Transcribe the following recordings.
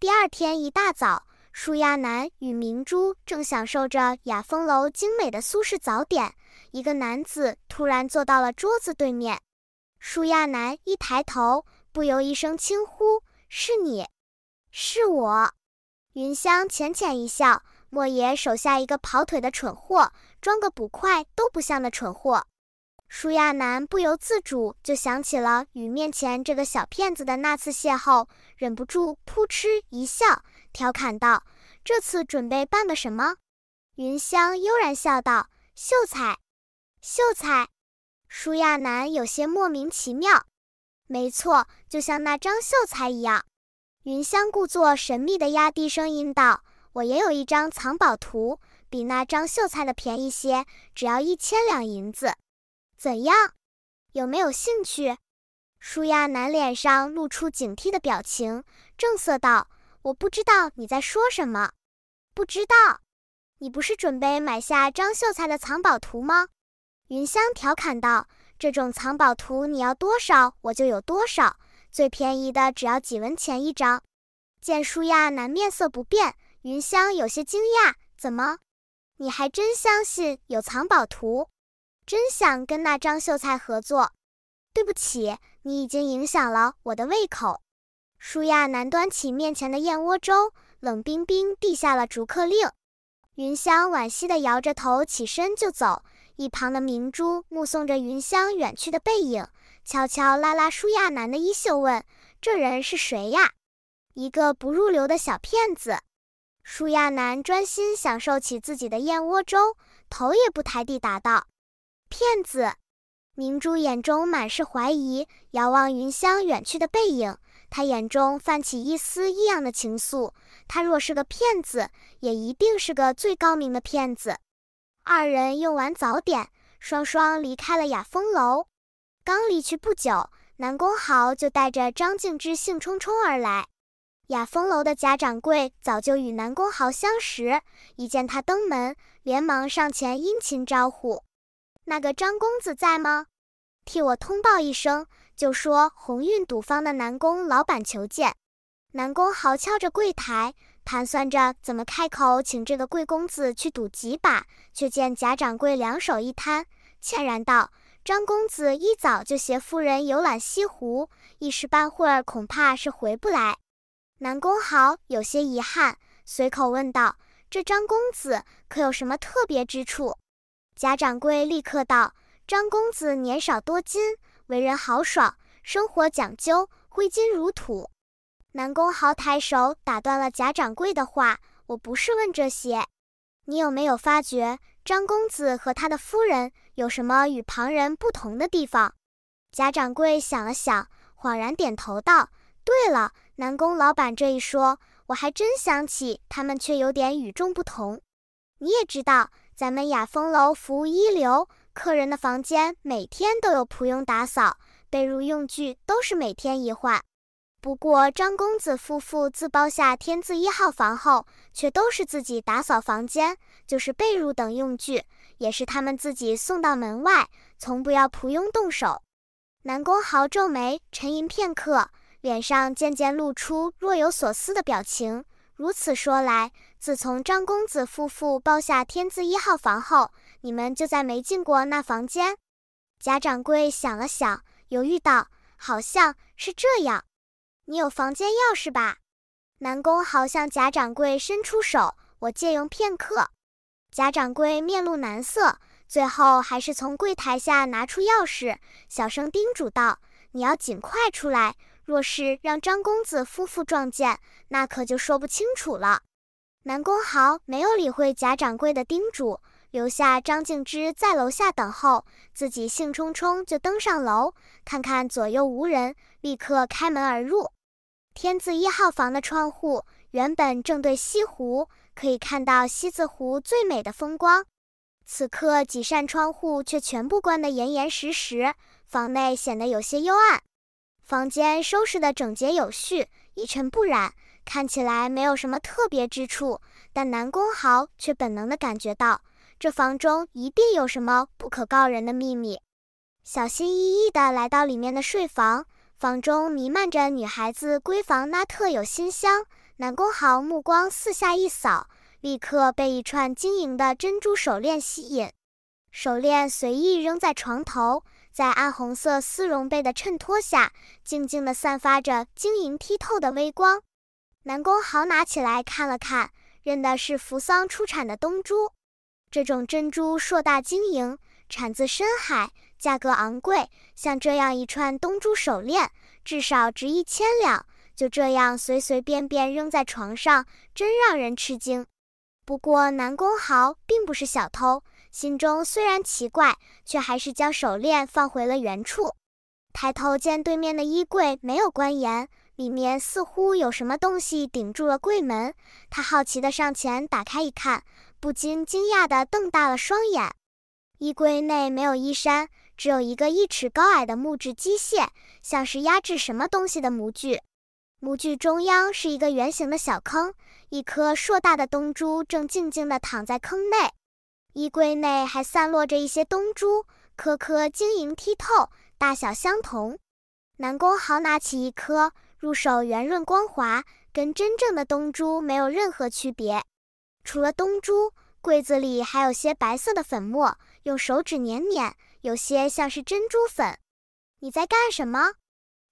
第二天一大早，舒亚南与明珠正享受着雅风楼精美的苏式早点，一个男子突然坐到了桌子对面。舒亚南一抬头，不由一声轻呼：“是你，是我。”云香浅浅一笑：“莫爷手下一个跑腿的蠢货，装个捕快都不像的蠢货。”舒亚南不由自主就想起了与面前这个小骗子的那次邂逅，忍不住扑哧一笑，调侃道：“这次准备办个什么？”云香悠然笑道：“秀才，秀才。”舒亚南有些莫名其妙。没错，就像那张秀才一样。云香故作神秘的压低声音道：“我也有一张藏宝图，比那张秀才的便宜些，只要一千两银子。”怎样，有没有兴趣？舒亚南脸上露出警惕的表情，正色道：“我不知道你在说什么。”“不知道，你不是准备买下张秀才的藏宝图吗？”云香调侃道。“这种藏宝图你要多少我就有多少，最便宜的只要几文钱一张。”见舒亚南面色不变，云香有些惊讶：“怎么，你还真相信有藏宝图？”真想跟那张秀才合作。对不起，你已经影响了我的胃口。舒亚南端起面前的燕窝粥，冷冰冰地下了逐客令。云香惋惜地摇着头，起身就走。一旁的明珠目送着云香远去的背影，悄悄拉拉舒亚南的衣袖，问：“这人是谁呀？”一个不入流的小骗子。舒亚南专心享受起自己的燕窝粥，头也不抬地答道。骗子，明珠眼中满是怀疑，遥望云香远去的背影，她眼中泛起一丝异样的情愫。他若是个骗子，也一定是个最高明的骗子。二人用完早点，双双离开了雅风楼。刚离去不久，南宫豪就带着张静之兴冲冲而来。雅风楼的贾掌柜早就与南宫豪相识，一见他登门，连忙上前殷勤招呼。那个张公子在吗？替我通报一声，就说鸿运赌坊的南宫老板求见。南宫豪敲着柜台，盘算着怎么开口请这个贵公子去赌几把，却见贾掌柜两手一摊，歉然道：“张公子一早就携夫人游览西湖，一时半会儿恐怕是回不来。”南宫豪有些遗憾，随口问道：“这张公子可有什么特别之处？”贾掌柜立刻道：“张公子年少多金，为人豪爽，生活讲究，挥金如土。”南宫豪抬手打断了贾掌柜的话：“我不是问这些，你有没有发觉张公子和他的夫人有什么与旁人不同的地方？”贾掌柜想了想，恍然点头道：“对了，南宫老板这一说，我还真想起他们却有点与众不同。你也知道。”咱们雅风楼服务一流，客人的房间每天都有仆佣打扫，被褥用具都是每天一换。不过张公子夫妇自包下天字一号房后，却都是自己打扫房间，就是被褥等用具，也是他们自己送到门外，从不要仆佣动手。南宫豪皱眉沉吟片刻，脸上渐渐露出若有所思的表情。如此说来，自从张公子夫妇包下天字一号房后，你们就再没进过那房间。贾掌柜想了想，犹豫道：“好像是这样。”你有房间钥匙吧？南宫豪向贾掌柜伸出手：“我借用片刻。”贾掌柜面露难色，最后还是从柜台下拿出钥匙，小声叮嘱道：“你要尽快出来。”若是让张公子夫妇撞见，那可就说不清楚了。南宫豪没有理会贾掌柜的叮嘱，留下张静之在楼下等候，自己兴冲冲就登上楼，看看左右无人，立刻开门而入。天字一号房的窗户原本正对西湖，可以看到西子湖最美的风光，此刻几扇窗户却全部关得严严实实，房内显得有些幽暗。房间收拾得整洁有序，一尘不染，看起来没有什么特别之处，但南宫豪却本能地感觉到，这房中一定有什么不可告人的秘密。小心翼翼地来到里面的睡房，房中弥漫着女孩子闺房那特有馨香。南宫豪目光四下一扫，立刻被一串晶莹的珍珠手链吸引。手链随意扔在床头，在暗红色丝绒被的衬托下，静静地散发着晶莹剔透的微光。南宫豪拿起来看了看，认的是扶桑出产的东珠。这种珍珠硕大晶莹，产自深海，价格昂贵。像这样一串东珠手链，至少值一千两。就这样随随便便扔在床上，真让人吃惊。不过南宫豪并不是小偷。心中虽然奇怪，却还是将手链放回了原处。抬头见对面的衣柜没有关严，里面似乎有什么东西顶住了柜门。他好奇的上前打开一看，不禁惊讶地瞪大了双眼。衣柜内没有衣衫，只有一个一尺高矮的木质机械，像是压制什么东西的模具。模具中央是一个圆形的小坑，一颗硕大的东珠正静静地躺在坑内。衣柜内还散落着一些东珠，颗颗晶莹剔透，大小相同。南宫豪拿起一颗，入手圆润光滑，跟真正的东珠没有任何区别。除了东珠，柜子里还有些白色的粉末，用手指捻捻，有些像是珍珠粉。你在干什么？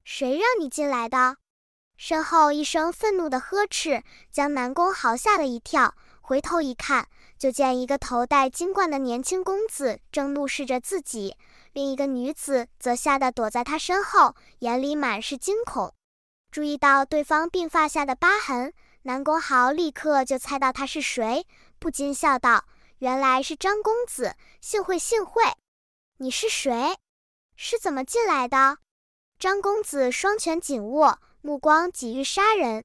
谁让你进来的？身后一声愤怒的呵斥，将南宫豪吓了一跳，回头一看。就见一个头戴金冠的年轻公子正怒视着自己，另一个女子则吓得躲在他身后，眼里满是惊恐。注意到对方鬓发下的疤痕，南宫豪立刻就猜到他是谁，不禁笑道：“原来是张公子，幸会幸会。你是谁？是怎么进来的？”张公子双拳紧握，目光几欲杀人。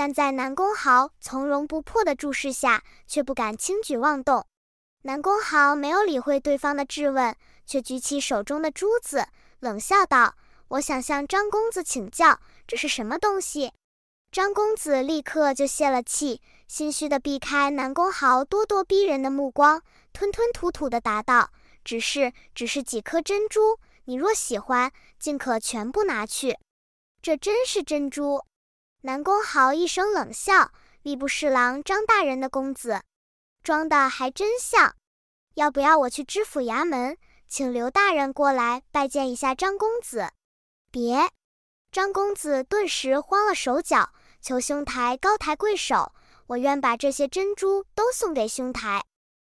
但在南宫豪从容不迫的注视下，却不敢轻举妄动。南宫豪没有理会对方的质问，却举起手中的珠子，冷笑道：“我想向张公子请教，这是什么东西？”张公子立刻就泄了气，心虚的避开南宫豪咄咄逼人的目光，吞吞吐吐的答道：“只是，只是几颗珍珠，你若喜欢，尽可全部拿去。这真是珍珠。”南宫豪一声冷笑：“吏部侍郎张大人的公子，装的还真像。要不要我去知府衙门，请刘大人过来拜见一下张公子？”“别！”张公子顿时慌了手脚，求兄台高抬贵手，我愿把这些珍珠都送给兄台。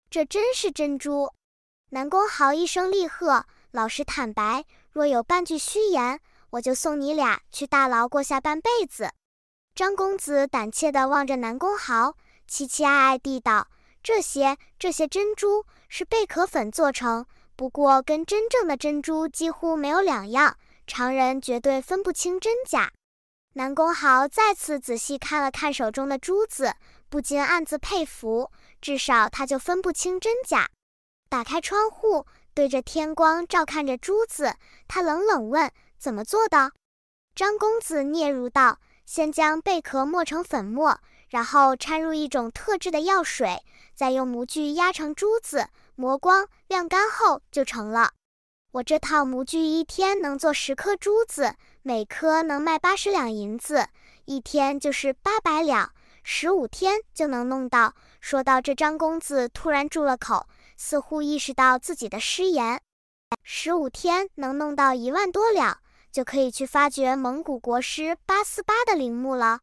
这真是珍珠？南宫豪一声厉喝：“老实坦白，若有半句虚言，我就送你俩去大牢过下半辈子。”张公子胆怯地望着南宫豪，凄凄哀哀地道：“这些这些珍珠是贝壳粉做成，不过跟真正的珍珠几乎没有两样，常人绝对分不清真假。”南宫豪再次仔细看了看手中的珠子，不禁暗自佩服，至少他就分不清真假。打开窗户，对着天光照看着珠子，他冷冷问：“怎么做的？”张公子嗫嚅道。先将贝壳磨成粉末，然后掺入一种特制的药水，再用模具压成珠子，磨光、晾干后就成了。我这套模具一天能做十颗珠子，每颗能卖八十两银子，一天就是八百两，十五天就能弄到。说到这张公子，突然住了口，似乎意识到自己的失言。十五天能弄到一万多两。就可以去发掘蒙古国师八思巴的陵墓了。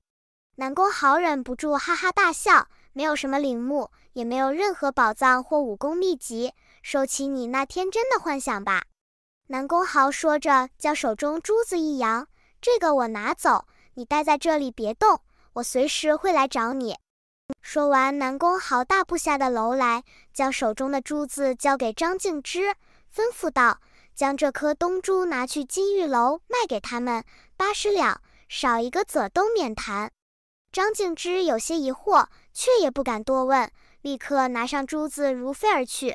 南宫豪忍不住哈哈大笑：“没有什么陵墓，也没有任何宝藏或武功秘籍，收起你那天真的幻想吧。”南宫豪说着，将手中珠子一扬：“这个我拿走，你待在这里别动，我随时会来找你。”说完，南宫豪大步下的楼来，将手中的珠子交给张静之，吩咐道。将这颗东珠拿去金玉楼卖给他们，八十两，少一个子都免谈。张敬之有些疑惑，却也不敢多问，立刻拿上珠子如飞而去。